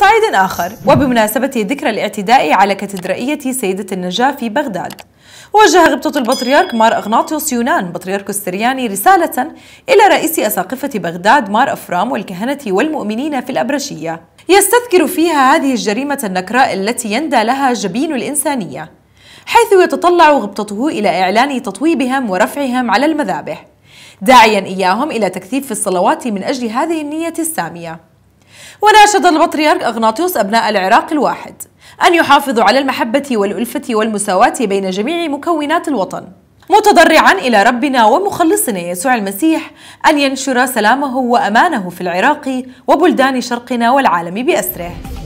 صعيد آخر وبمناسبة ذكرى الاعتداء على كاتدرائية سيدة النجاة في بغداد وجه غبطة البطريرك مار أغناطيوس يونان بطريرك السرياني رسالة إلى رئيس أساقفة بغداد مار أفرام والكهنة والمؤمنين في الأبرشية يستذكر فيها هذه الجريمة النكراء التي يندى لها جبين الإنسانية حيث يتطلع غبطته إلى إعلان تطويبهم ورفعهم على المذابح داعيا إياهم إلى تكثيف الصلوات من أجل هذه النية السامية وناشد البطريرك أغناطيوس أبناء العراق الواحد أن يحافظوا على المحبة والألفة والمساواة بين جميع مكونات الوطن متضرعا إلى ربنا ومخلصنا يسوع المسيح أن ينشر سلامه وأمانه في العراق وبلدان شرقنا والعالم بأسره